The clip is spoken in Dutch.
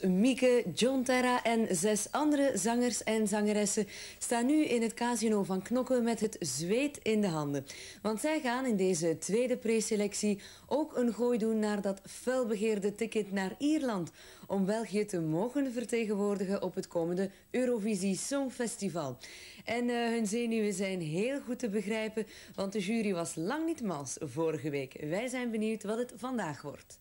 Mieke, John Terra en zes andere zangers en zangeressen staan nu in het casino van Knokken met het zweet in de handen. Want zij gaan in deze tweede preselectie ook een gooi doen naar dat felbegeerde ticket naar Ierland. Om België te mogen vertegenwoordigen op het komende Eurovisie Songfestival. En eh, hun zenuwen zijn heel goed te begrijpen, want de jury was lang niet mals vorige week. Wij zijn benieuwd wat het vandaag wordt.